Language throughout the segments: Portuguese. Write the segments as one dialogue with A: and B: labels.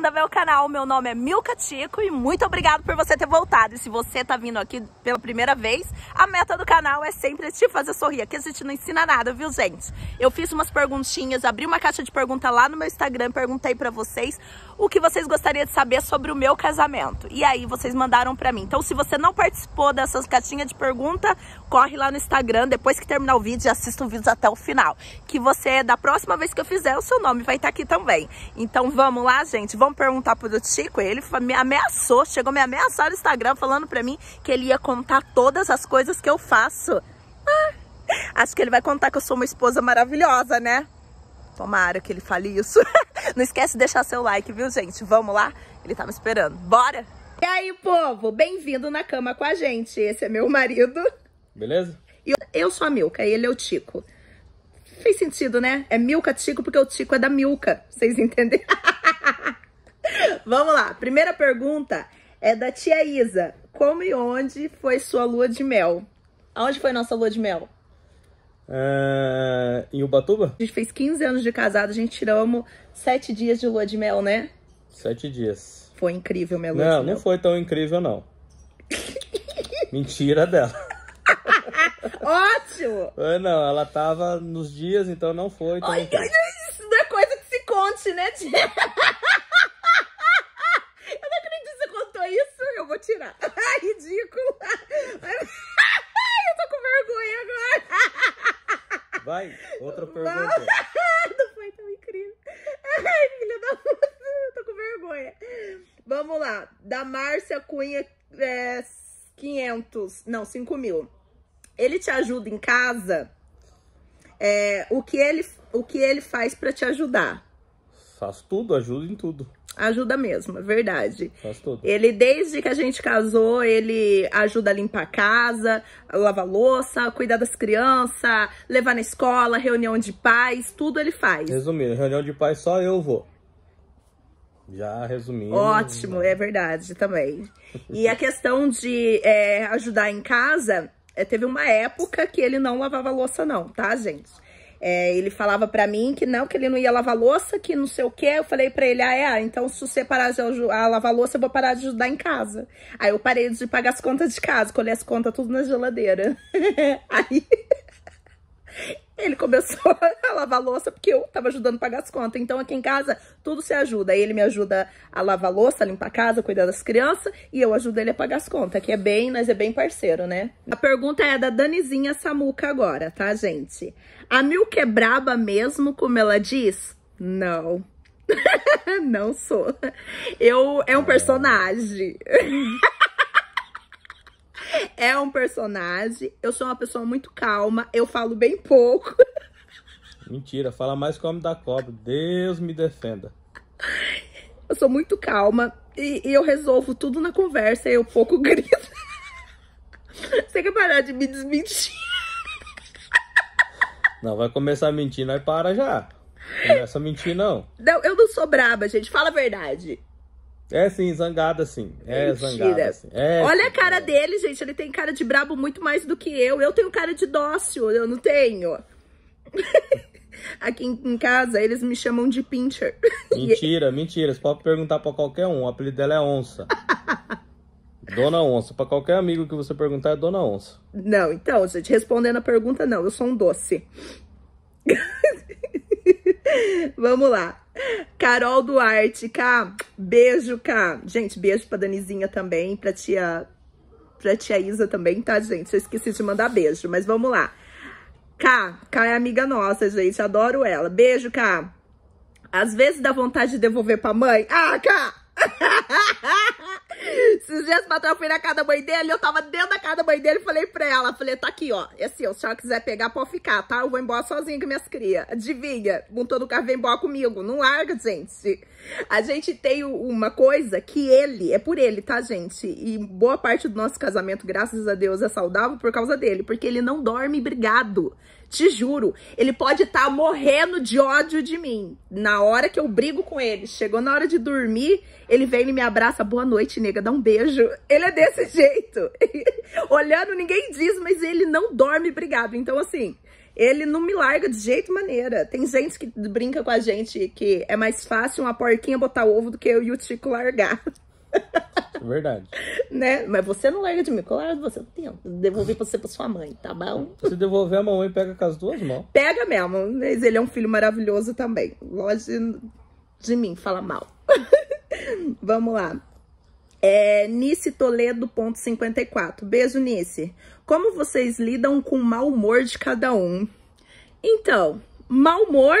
A: bem-vindo ao meu canal. Meu nome é Milka Tico e muito obrigado por você ter voltado. E se você está vindo aqui pela primeira vez, a meta do canal é sempre te fazer sorrir. Aqui a gente não ensina nada, viu, gente? Eu fiz umas perguntinhas, abri uma caixa de pergunta lá no meu Instagram, perguntei para vocês o que vocês gostariam de saber sobre o meu casamento. E aí vocês mandaram para mim. Então, se você não participou dessas caixinhas de pergunta, corre lá no Instagram, depois que terminar o vídeo, assista o vídeo até o final. Que você, da próxima vez que eu fizer, o seu nome vai estar tá aqui também. Então vamos lá, gente, vamos perguntar pro Tico. Ele me ameaçou, chegou a me ameaçar no Instagram falando pra mim que ele ia contar todas as coisas que eu faço. Ah, acho que ele vai contar que eu sou uma esposa maravilhosa, né? Tomara que ele fale isso. Não esquece de deixar seu like, viu, gente? Vamos lá? Ele tá me esperando. Bora! E aí, povo? Bem-vindo na cama com a gente. Esse é meu marido. Beleza? Eu eu sou a Milka, ele é o Tico. Fez sentido, né? É Milka Tico porque o Tico é da Milka. Vocês entenderam? Vamos lá. Primeira pergunta é da tia Isa. Como e onde foi sua lua de mel? Aonde foi nossa lua de mel? É,
B: em Ubatuba?
A: A gente fez 15 anos de casado, a gente tiramos 7 dias de lua de mel, né?
B: 7 dias.
A: Foi incrível minha lua não, de mel. Não, não
B: foi tão incrível, não. Mentira dela.
A: Ótimo!
B: É, não, ela tava nos dias, então não foi. Então Olha,
A: isso não é coisa que se conte, né, tia? Eu não acredito que você contou isso. Eu vou tirar. ridículo. Eu tô com vergonha agora. Vai, outra pergunta. Não, não foi tão incrível. Ai, filha da puta. eu Tô com vergonha. Vamos lá. Da Márcia Cunha... É... 500, não, 5 mil ele te ajuda em casa, é, o, que ele, o que ele faz para te ajudar?
B: Faz tudo, ajuda em tudo.
A: Ajuda mesmo, é verdade. Faz tudo. Ele, desde que a gente casou, ele ajuda a limpar a casa, a lavar a louça, cuidar das crianças, levar na escola, reunião de pais, tudo ele faz.
B: Resumindo, reunião de pais só eu vou. Já resumindo. Ótimo,
A: é verdade também. E a questão de é, ajudar em casa, é, teve uma época que ele não lavava louça, não, tá, gente? É, ele falava para mim que não, que ele não ia lavar louça, que não sei o quê. Eu falei para ele, ah, é, então se você parar de a lavar louça, eu vou parar de ajudar em casa. Aí eu parei de pagar as contas de casa, colhei as contas tudo na geladeira. Aí ele começou a lavar louça porque eu tava ajudando a pagar as contas. Então aqui em casa tudo se ajuda. ele me ajuda a lavar louça, a limpar a casa, cuidar das crianças e eu ajudo ele a pagar as contas. Que é bem, nós é bem parceiro, né? A pergunta é da Danizinha Samuca agora, tá, gente? A Milk é braba mesmo, como ela diz? Não. Não sou. Eu é um personagem. é um personagem. Eu sou uma pessoa muito calma, eu falo bem pouco.
B: Mentira, fala mais que o homem da cobra. Deus me defenda.
A: Eu sou muito calma e, e eu resolvo tudo na conversa e eu pouco grito. Você quer parar de me desmentir?
B: Não, vai começar a mentir, nós para já. Começa a mentir, não.
A: Não, eu não sou braba, gente. Fala a verdade.
B: É sim, zangada sim. É Mentira. zangada sim. É, Olha
A: sim. a é. cara dele, gente. Ele tem cara de brabo muito mais do que eu. Eu tenho cara de dócil, eu não tenho. Aqui em casa, eles me chamam de Pincher.
B: Mentira, mentira. Você pode perguntar pra qualquer um. O apelido dela é Onça. Dona Onça. Pra qualquer amigo que você perguntar, é Dona Onça.
A: Não, então, gente, respondendo a pergunta, não. Eu sou um doce. Vamos lá. Carol Duarte, Cá. Beijo, Cá. Gente, beijo pra Danizinha também, pra tia, pra tia Isa também, tá, gente? Eu esqueci de mandar beijo, mas vamos lá. Cá, Cá é amiga nossa, gente. Adoro ela. Beijo, Cá. Às vezes dá vontade de devolver pra mãe. Ah, Cá! Esses dias o eu fui na casa da mãe dele, eu tava dentro da casa da mãe dele, falei pra ela, falei, tá aqui, ó, é assim, se ela quiser pegar, pode ficar, tá? Eu vou embora sozinha com minhas crias. Adivinha, montou no carro, vem embora comigo, não larga, gente. A gente tem uma coisa que ele, é por ele, tá, gente? E boa parte do nosso casamento, graças a Deus, é saudável por causa dele, porque ele não dorme brigado. Te juro, ele pode estar tá morrendo de ódio de mim. Na hora que eu brigo com ele, chegou na hora de dormir, ele vem e me abraça, boa noite, nega, dá um beijo. Ele é desse jeito. Olhando, ninguém diz, mas ele não dorme brigado. Então, assim, ele não me larga de jeito maneira. Tem gente que brinca com a gente que é mais fácil uma porquinha botar ovo do que eu e o Tico largar. É verdade. Né? Mas você não larga de mim. Claro, você não tem. Devolver você pra sua mãe, tá bom?
B: Se devolver a mamãe, pega com as duas mãos.
A: Pega mesmo. Mas ele é um filho maravilhoso também. Longe de mim, fala mal. Vamos lá. É, Nice Toledo, ponto 54. Beijo, Nice. Como vocês lidam com o mau humor de cada um? Então, mau humor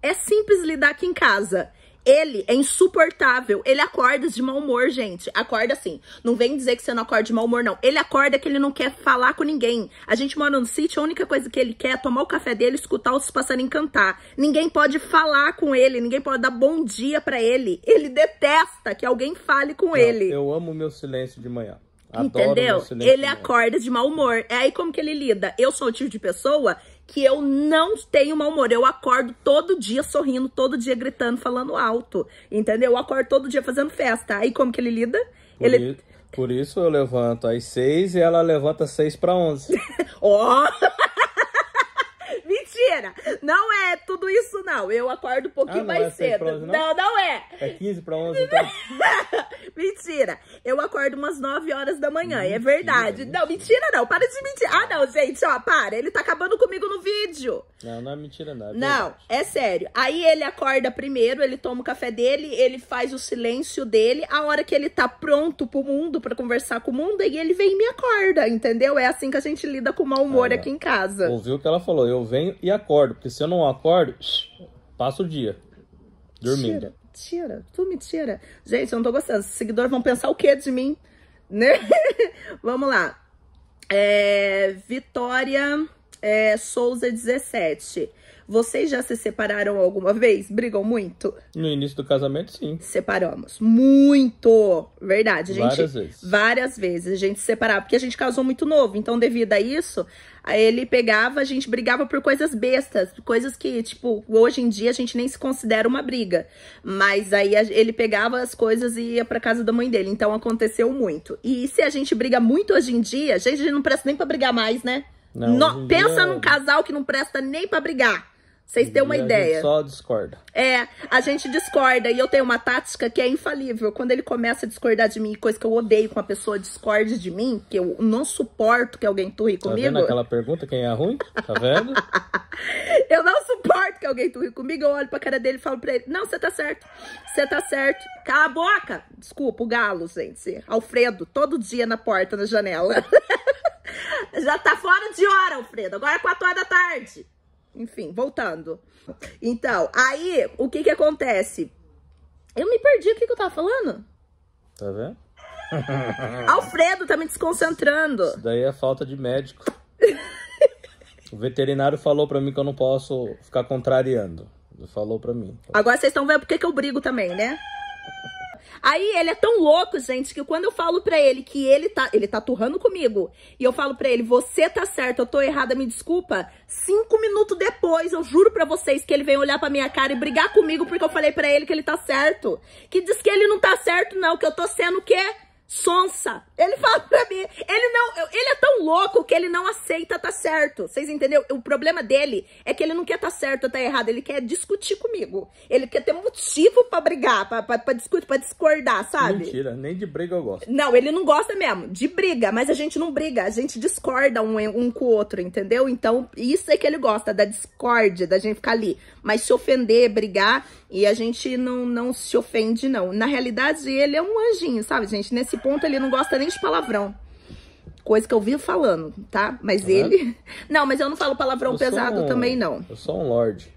A: é simples lidar aqui em casa. Ele é insuportável. Ele acorda de mau humor, gente. Acorda assim. Não vem dizer que você não acorda de mau humor, não. Ele acorda que ele não quer falar com ninguém. A gente mora no sítio, a única coisa que ele quer é tomar o café dele e escutar os passarinhos cantar. Ninguém pode falar com ele, ninguém pode dar bom dia para ele. Ele detesta que alguém fale com não, ele.
B: Eu amo o meu silêncio de manhã. Adoro Entendeu? Ele
A: acorda de mau humor. É aí como que ele lida? Eu sou o tipo de pessoa que eu não tenho mau humor. Eu acordo todo dia sorrindo, todo dia gritando, falando alto. Entendeu? Eu acordo todo dia fazendo festa. Aí como que ele lida? Por ele.
B: Isso, por isso eu levanto às seis e ela levanta seis para onze.
A: Ó! mentira. Não é tudo isso, não. Eu acordo um pouquinho ah, mais é cedo. não? não? não, é.
B: É 15 para 11,
A: mentira. Eu acordo umas 9 horas da manhã, é mentira, é verdade. Mentira. Não, mentira não. Para de mentir. Ah, não, gente, ó, para. Ele tá acabando comigo no vídeo. Não,
B: não é mentira não. É não,
A: é sério. Aí ele acorda primeiro, ele toma o café dele, ele faz o silêncio dele, a hora que ele tá pronto pro mundo, para conversar com o mundo, e ele vem e me acorda, entendeu? É assim que a gente lida com o mau humor ah, é. aqui em casa.
B: Ouviu o que ela falou? Eu venho e acordo, porque se eu não acordo, passa o dia dormindo. Tira,
A: tira, tu me tira. Gente, eu não tô gostando. Os seguidores vão pensar o que de mim? Né? Vamos lá. É, Vitória é, Souza 17. Vocês já se separaram alguma vez? Brigam muito?
B: No início do casamento, sim.
A: Separamos. Muito! Verdade, gente. Várias vezes. Várias vezes a gente separava, porque a gente casou muito novo. Então, devido a isso, ele pegava, a gente brigava por coisas bestas, coisas que, tipo, hoje em dia a gente nem se considera uma briga. Mas aí ele pegava as coisas e ia pra casa da mãe dele. Então, aconteceu muito. E se a gente briga muito hoje em dia, a gente não presta nem pra brigar mais, né? Não, no, pensa é num casal que não presta nem para brigar. Vocês têm uma ideia. só discorda. É, a gente discorda. E eu tenho uma tática que é infalível. Quando ele começa a discordar de mim, coisa que eu odeio com a pessoa discorde de mim, que eu não suporto que alguém turre comigo. Tá vendo aquela
B: pergunta, quem é ruim? Tá vendo?
A: eu não suporto que alguém turre comigo. Eu olho pra cara dele e falo pra ele, não, você tá certo. Você tá certo. Cala a boca. Desculpa, o galo, gente. Alfredo, todo dia na porta, na janela. Já tá fora de hora, Alfredo. Agora é 4 horas da tarde. Enfim, voltando. Então, aí, o que que acontece? Eu me perdi o que que eu tava falando.
B: Tá vendo?
A: Alfredo tá me desconcentrando. Isso
B: daí é falta de médico. o veterinário falou pra mim que eu não posso ficar contrariando. Ele falou pra mim.
A: Agora vocês estão vendo por que que eu brigo também, né? Aí ele é tão louco, gente, que quando eu falo pra ele que ele tá, ele tá turrando comigo, e eu falo pra ele, você tá certo, eu tô errada, me desculpa, cinco minutos depois, eu juro pra vocês que ele vem olhar pra minha cara e brigar comigo porque eu falei pra ele que ele tá certo. Que diz que ele não tá certo não, que eu tô sendo o quê? sonsa. Ele fala pra mim, ele não, ele é tão louco que ele não aceita tá certo. Vocês entenderam? O problema dele é que ele não quer tá certo ou tá errado, ele quer discutir comigo. Ele quer ter motivo para brigar, para discutir, para discordar, sabe?
B: Mentira, nem de briga eu gosto.
A: Não, ele não gosta mesmo de briga, mas a gente não briga, a gente discorda um, um com o outro, entendeu? Então, isso é que ele gosta da discórdia, da gente ficar ali, mas se ofender, brigar e a gente não não se ofende não. Na realidade, ele é um anjinho, sabe, gente? Nesse ponto ele não gosta nem de palavrão. Coisa que eu vi falando, tá? Mas ele. Não, mas eu não falo palavrão pesado um... também, não.
B: Eu sou um lorde.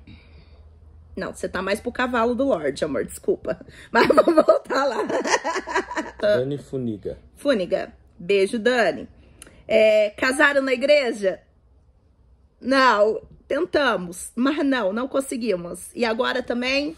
A: Não, você tá mais pro cavalo do Lorde, amor, desculpa. Mas vamos voltar lá.
B: Dani Funiga.
A: Funiga. Beijo, Dani. É, casaram na igreja? Não, tentamos, mas não, não conseguimos. E agora também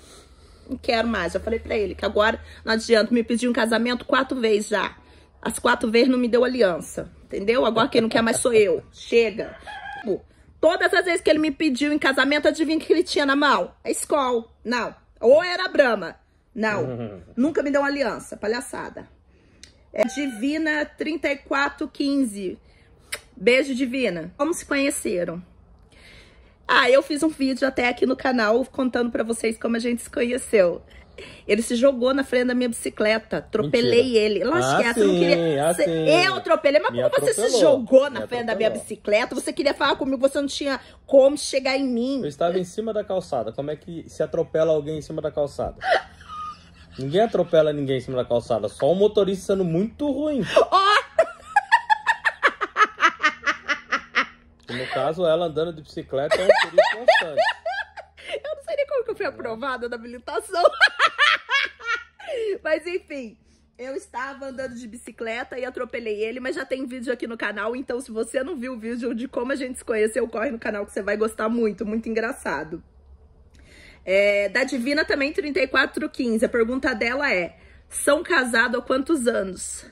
A: não quero mais. Já falei pra ele que agora não adianta. Me pediu um casamento quatro vezes já. As quatro vezes não me deu aliança, entendeu? Agora quem não quer mais sou eu. Chega. Tipo, todas as vezes que ele me pediu em casamento, adivinha o que ele tinha na mão? A é escola. Não. Ou era Brahma. Não. Nunca me deu uma aliança. Palhaçada. É Divina 3415. Beijo, Divina. Como se conheceram? Ah, eu fiz um vídeo até aqui no canal contando pra vocês como a gente se conheceu. Ele se jogou na frente da minha bicicleta. Tropelei ele. Lógico é, ah, que essa, sim, não queria. Ah, eu atropelei. Mas como você se jogou na me frente atropelou. da minha bicicleta? Você queria falar comigo, você não tinha como chegar em mim. Eu estava
B: em cima da calçada. Como é que se atropela alguém em cima da calçada? ninguém atropela ninguém em cima da calçada. Só um motorista sendo muito ruim. Ó! Oh! Tipo, no caso, ela andando de bicicleta é um
A: perigo constante. Eu não sei nem como que eu fui aprovada na habilitação. Mas enfim. Eu estava andando de bicicleta e atropelei ele, mas já tem vídeo aqui no canal, então se você não viu o vídeo de como a gente se conheceu, corre no canal que você vai gostar muito, muito engraçado. É, da Divina também, 3415, a pergunta dela é, são casados há quantos anos?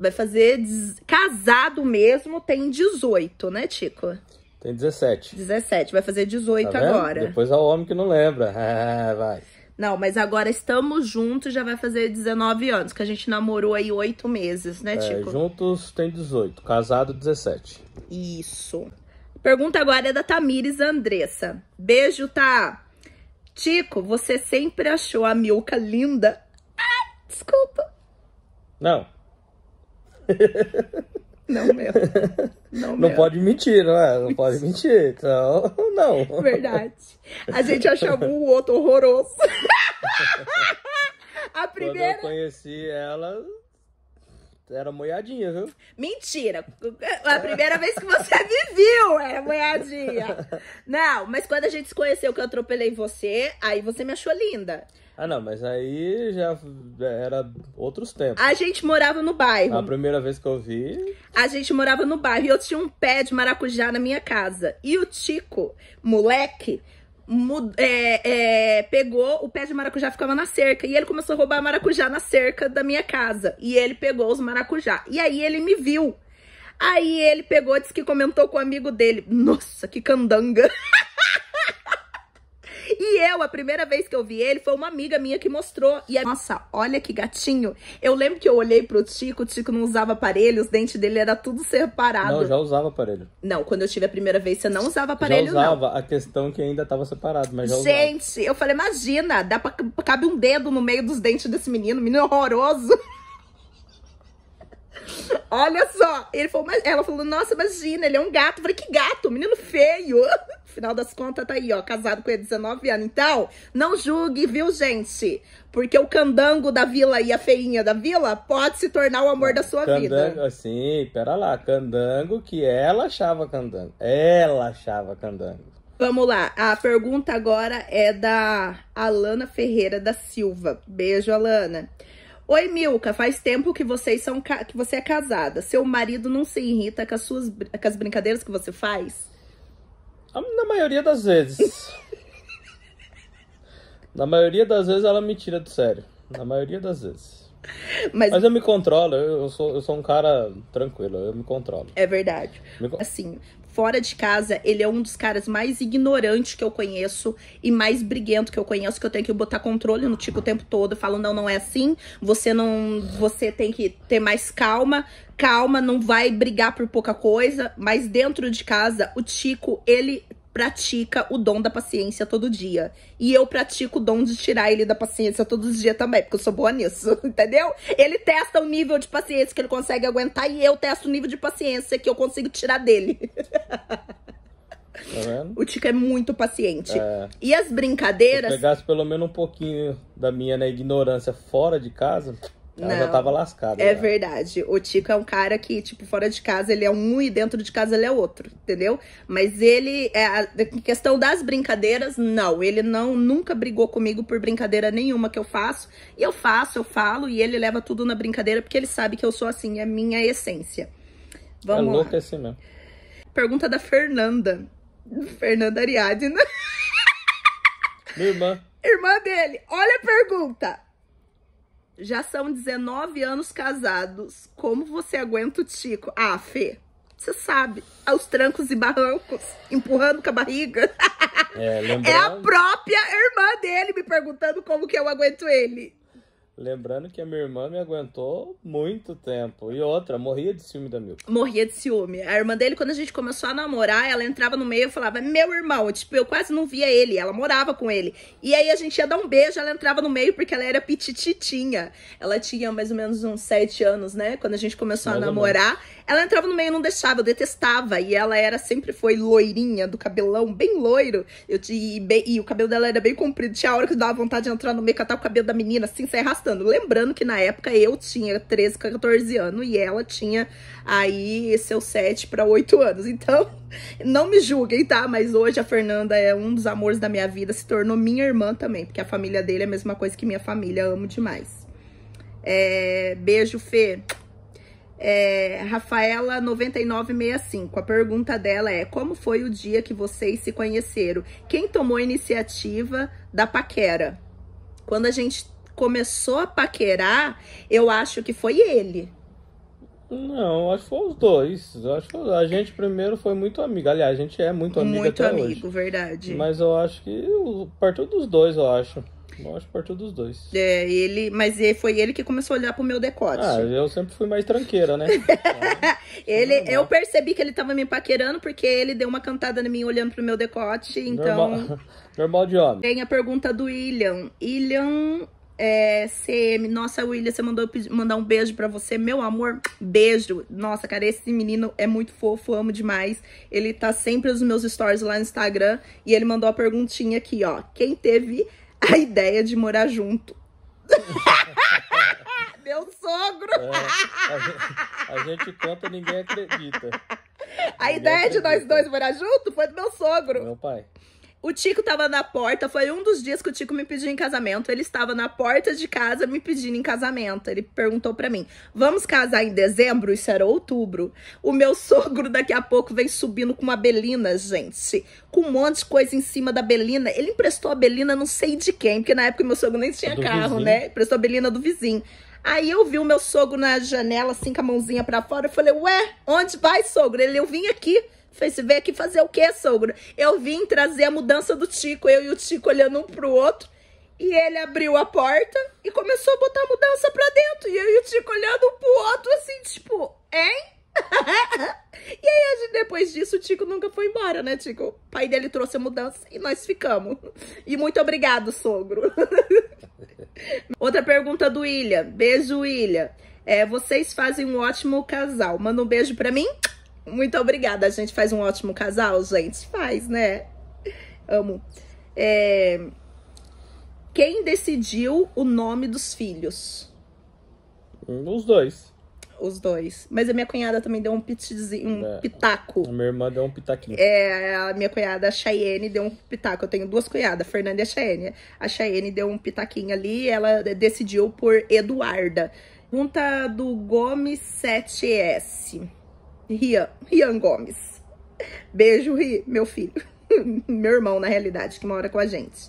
A: Vai fazer casado mesmo, tem 18, né, Tico?
B: Tem 17.
A: 17, vai fazer 18 tá agora.
B: Depois é o homem que não lembra. Ah, vai.
A: Não, mas agora estamos juntos, já vai fazer 19 anos, que a gente namorou aí 8 meses, né, é, Tico? É,
B: juntos tem 18, casado 17.
A: Isso. Pergunta agora é da Tamires Andressa. Beijo, tá? Tico, você sempre achou a Milka linda? Ah, desculpa.
B: Não.
A: Não mesmo. Não, não pode
B: mentir, não é? Não pode mentir. Então, não. Verdade.
A: A gente achava o outro horroroso. A primeira. Quando eu conheci ela, era moiadinha, viu? Mentira! A primeira vez que você me viu era moiadinha. Não, mas quando a gente se conheceu que eu atropelei você, aí você me achou linda.
B: Ah, não, mas aí já era outros tempos. A
A: gente morava no bairro. A
B: primeira vez que eu vi.
A: A gente morava no bairro e eu tinha um pé de maracujá na minha casa. E o Tico, moleque, é, é, pegou, o pé de maracujá ficava na cerca. E ele começou a roubar maracujá na cerca da minha casa. E ele pegou os maracujá. E aí ele me viu. Aí ele pegou, disse que comentou com o amigo dele. Nossa, que candanga! E eu, a primeira vez que eu vi ele, foi uma amiga minha que mostrou. E aí, nossa, olha que gatinho. Eu lembro que eu olhei pro Tico, o Tico não usava aparelho, os dentes dele era tudo separado. Não, já
B: usava aparelho.
A: Não, quando eu tive a primeira vez, você não usava aparelho, já usava.
B: Não. A questão é que ainda tava separado, mas já
A: Gente, eu falei, imagina, dá pra, cabe um dedo no meio dos dentes desse menino, menino horroroso. Olha só, ele falou, ela falou, nossa, imagina, ele é um gato. Eu falei, que gato, menino feio. Final das contas, tá aí, ó, casado com ele, 19 anos. Então, não julgue, viu, gente? Porque o candango da vila e a feinha da vila pode se tornar o amor da sua candango, vida.
B: Ah, sim, pera lá. Candango que ela achava candango. Ela achava candango.
A: Vamos lá, a pergunta agora é da Alana Ferreira da Silva. Beijo, Alana. Oi, Milka, faz tempo que vocês são que você é casada. Seu marido não se irrita com as suas com as brincadeiras que você faz?
B: Na maioria das vezes. Na maioria das vezes ela me tira do sério. Na maioria das vezes. Mas, Mas eu me controlo, eu sou, eu sou um cara tranquilo, eu me controlo.
A: É verdade. Me... Assim, fora de casa, ele é um dos caras mais ignorantes que eu conheço e mais briguento que eu conheço, que eu tenho que botar controle no Tico o tempo todo, falando não, não é assim, você não, você tem que ter mais calma, calma, não vai brigar por pouca coisa, mas dentro de casa, o Tico, ele pratica o dom da paciência todo dia. E eu pratico o dom de tirar ele da paciência todos os dias também, porque eu sou boa nisso, entendeu? Ele testa o nível de paciência que ele consegue aguentar e eu testo o nível de paciência que eu consigo tirar dele. Tá o Tico é muito paciente. É. E as brincadeiras. Se eu
B: pegasse pelo menos um pouquinho da minha né, ignorância fora de casa, ela não, já tava lascada. É já.
A: verdade. O Tico é um cara que, tipo, fora de casa ele é um e dentro de casa ele é outro, entendeu? Mas ele, é, em questão das brincadeiras, não. Ele não nunca brigou comigo por brincadeira nenhuma que eu faço. E eu faço, eu falo, e ele leva tudo na brincadeira porque ele sabe que eu sou assim, é minha essência. É Vamos é louco lá. assim mesmo. Pergunta da Fernanda. Fernanda Ariadna. Minha irmã. Irmã dele. Olha a pergunta. Já são 19 anos casados. Como você aguenta o Tico? Ah, Fê, você sabe, aos trancos e barrancos, empurrando com a barriga.
B: É, lembrando... é a
A: própria irmã dele me perguntando como que eu aguento ele.
B: Lembrando que a minha irmã me aguentou muito tempo. E outra, morria de ciúme da Milka.
A: Morria de ciúme. A irmã dele, quando a gente começou a namorar, ela entrava no meio e falava, meu irmão. Tipo, eu quase não via ele, ela morava com ele. E aí a gente ia dar um beijo, ela entrava no meio porque ela era pititinha. Ela tinha mais ou menos uns sete anos, né? Quando a gente começou mais a namorar. Ela entrava no meio, não deixava, eu detestava. E ela era sempre foi loirinha, do cabelão bem loiro. Eu te, e, bem, e o cabelo dela era bem comprido. Tinha a hora que eu dava vontade de entrar no meio, e catar o cabelo da menina, assim, sair arrastando. Lembrando que na época eu tinha 13, 14 anos e ela tinha aí seus 7 para 8 anos. Então, não me julguem, tá? Mas hoje a Fernanda é um dos amores da minha vida, se tornou minha irmã também, porque a família dele é a mesma coisa que minha família, amo demais. É, beijo, Fê. É, Rafaela 9965. A pergunta dela é: Como foi o dia que vocês se conheceram? Quem tomou a iniciativa da paquera? Quando a gente começou a paquerar, eu acho que foi ele.
B: Não, acho que foi os dois. Acho que a gente primeiro foi muito amigo. Aliás, a gente é muito amigo muito até amigo, hoje. Muito amigo,
A: verdade. Mas
B: eu acho que partiu dos dois, eu acho. Eu acho que partiu dos dois.
A: É, ele, mas é, foi ele que começou a olhar pro meu decote. Ah, eu
B: sempre fui mais tranqueira, né?
A: Então, ele, é eu percebi que ele tava me paquerando porque ele deu uma cantada na mim olhando pro meu decote, então... Normal,
B: normal de homem.
A: Tem a pergunta do William. William é, CM. Nossa, William, você mandou mandar um beijo para você. Meu amor, beijo. Nossa, cara, esse menino é muito fofo, amo demais. Ele tá sempre nos meus stories lá no Instagram. E ele mandou a perguntinha aqui, ó. Quem teve a ideia de morar junto. Meu sogro! É,
B: a, gente, a, gente, conta ninguém acredita.
A: A ninguém ideia acredita. de nós dois morar junto foi do meu sogro. Meu pai. O Tico tava na porta, foi um dos dias que o Tico me pediu em casamento. Ele estava na porta de casa me pedindo em casamento. Ele perguntou para mim: "Vamos casar em dezembro?" Isso era outubro. O meu sogro daqui a pouco vem subindo com uma belina, gente, com um monte de coisa em cima da belina. Ele emprestou a belina não sei de quem, porque na época meu sogro nem tinha do carro, vizinho. né? Emprestou a belina do vizinho. Aí eu vi o meu sogro na janela assim com a mãozinha para fora, eu falei: "Ué, onde vai, sogro?" Ele: "Eu vim aqui." Falei, você veio aqui fazer o quê, sogro? Eu vim trazer a mudança do Tico, eu e o Tico olhando um pro outro. E ele abriu a porta e começou a botar a mudança pra dentro. E eu e o Tico olhando um pro outro, assim, tipo, hein? e aí, gente, depois disso, o Tico nunca foi embora, né, Tico? O pai dele trouxe a mudança e nós ficamos. E muito obrigado, sogro. Outra pergunta do William. Beijo, William. É, vocês fazem um ótimo casal. Manda um beijo pra mim. Muito obrigada. A gente faz um ótimo casal, gente. Faz, né? Amo. É... Quem decidiu o nome dos filhos? Os dois. Os dois. Mas a minha cunhada também deu um, um é, pitaco.
B: A minha irmã deu um pitaquinho.
A: É, a minha cunhada, a Cheyenne, deu um pitaco. Eu tenho duas cunhadas, a Fernanda e a Cheyenne. A Cheyenne deu um pitaquinho ali ela decidiu por Eduarda. Junta do Gomes 7S. Rian, Rian Gomes. Beijo, Ri, meu filho. meu irmão, na realidade, que mora com a gente.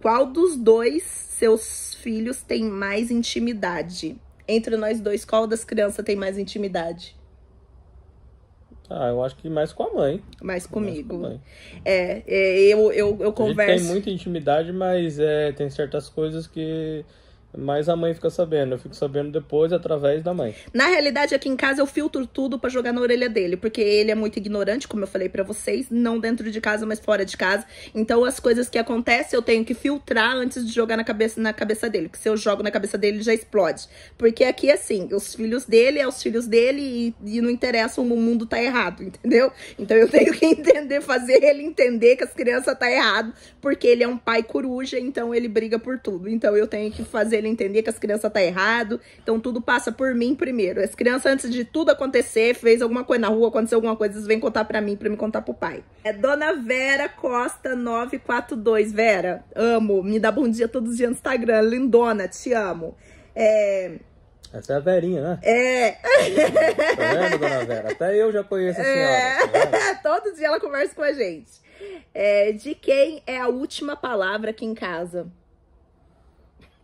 A: Qual dos dois seus filhos tem mais intimidade? Entre nós dois, qual das crianças tem mais intimidade?
B: Ah, eu acho que mais com a mãe.
A: Mais comigo. Mais com é, é, eu, eu, eu converso. tem muita
B: intimidade, mas é, tem certas coisas que mas a mãe fica sabendo, eu fico sabendo depois através da mãe.
A: Na realidade, aqui em casa eu filtro tudo para jogar na orelha dele, porque ele é muito ignorante, como eu falei para vocês, não dentro de casa, mas fora de casa. Então as coisas que acontecem eu tenho que filtrar antes de jogar na cabeça, na cabeça dele, porque se eu jogo na cabeça dele já explode. Porque aqui é assim, os filhos dele é os filhos dele e, e não interessa o mundo tá errado, entendeu? Então eu tenho que entender, fazer ele entender que as crianças tá errado, porque ele é um pai coruja, então ele briga por tudo. Então eu tenho que fazer ele entender que as crianças tá errado. Então tudo passa por mim primeiro. As crianças, antes de tudo acontecer, fez alguma coisa na rua, aconteceu alguma coisa, eles vêm contar para mim, para me contar pro pai. É Dona Vera Costa 942. Vera, amo. Me dá bom dia todos os dias no Instagram. Lindona, te amo. É...
B: Essa é a Verinha, né? É. Tá vendo, dona Vera? Até eu já conheço a senhora.
A: É. Tá Todo dia ela conversa com a gente. É, de quem é a última palavra aqui em casa?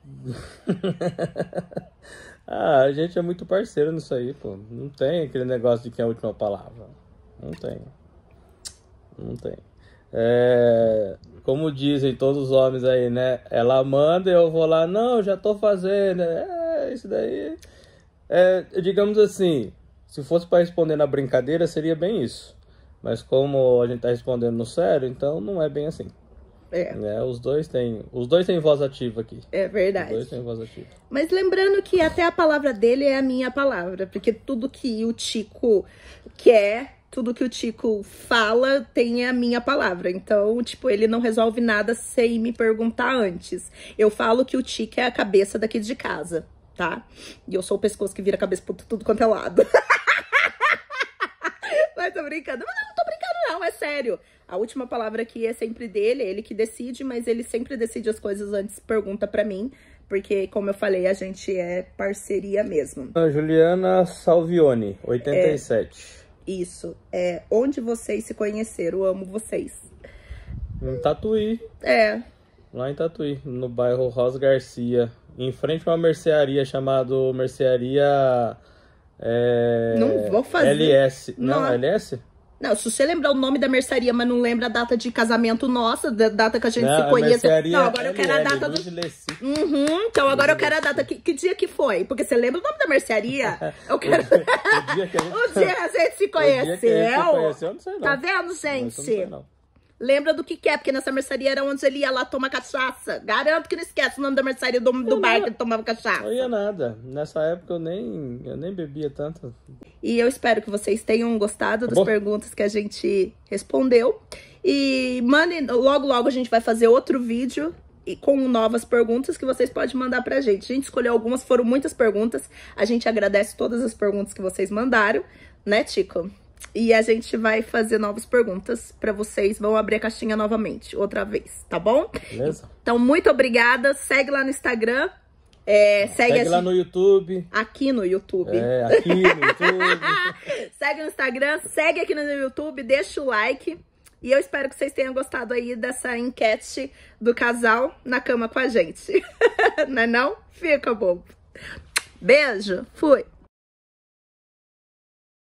B: ah, a gente é muito parceiro nisso aí, pô. Não tem aquele negócio de quem é a última palavra. Não tem. Não tem. É, como dizem todos os homens aí, né? Ela manda e eu vou lá, não, já tô fazendo. É, isso daí. É, digamos assim, se fosse para responder na brincadeira, seria bem isso. Mas como a gente tá respondendo no sério, então não é bem assim. É. Né? Os dois têm, os dois têm voz ativa aqui.
A: É verdade. Os dois têm voz ativa. Mas lembrando que até a palavra dele é a minha palavra, porque tudo que o Tico quer, tudo que o Tico fala tem a minha palavra. Então, tipo, ele não resolve nada sem me perguntar antes. Eu falo que o Tico é a cabeça daqui de casa, tá? E eu sou o pescoço que vira a cabeça por tudo quanto é lado. Mas tô brincando. Mas eu não tô brincando, não, é sério. A última palavra aqui é sempre dele, é ele que decide, mas ele sempre decide as coisas antes, pergunta para mim, porque, como eu falei, a gente é parceria mesmo.
B: Juliana Salvione, 87.
A: É, isso, é onde vocês se conheceram, amo vocês.
B: Em Tatuí. É. Lá em Tatuí, no bairro Rosa Garcia, em frente a uma mercearia chamada Mercearia... É... Não vou fazer. LS. Não, Não LS?
A: Não, se você lembrar o nome da mercearia, mas não lembra a data de casamento nossa, da data que a gente não, se conheceu. Não, agora LL, eu quero a data do. Uhum, então agora eu quero a data. Que, que, dia que foi? Porque você lembra o nome da mercearia? Eu quero. o, dia que gente... o dia a gente se conheceu. O dia que a gente se conheceu, não sei não. Tá vendo, gente? não sei, não. Lembra do que, que é, porque nessa mercearia era onde ele ia lá tomar cachaça. Garanto que não esquece o nome da mercearia do, do bar não, que ele tomava cachaça. Não ia nada. Nessa época eu nem, eu nem bebia tanto. E eu espero que vocês tenham gostado tá das bom? perguntas que a gente respondeu. E mandem, logo logo a gente vai fazer outro vídeo com novas perguntas que vocês podem mandar pra gente. A gente escolheu algumas, foram muitas perguntas. A gente agradece todas as perguntas que vocês mandaram, né, Tico? E a gente vai fazer novas perguntas para vocês. Vão abrir a caixinha novamente, outra vez, tá bom? Beleza. Então, muito obrigada. Segue lá no Instagram. É, segue, segue lá no
B: YouTube.
A: Aqui no YouTube. É, aqui no YouTube. segue no Instagram, segue aqui no YouTube, deixa o like. E eu espero que vocês tenham gostado aí dessa enquete do casal na cama com a gente. não é não? Fica bobo. Beijo, fui!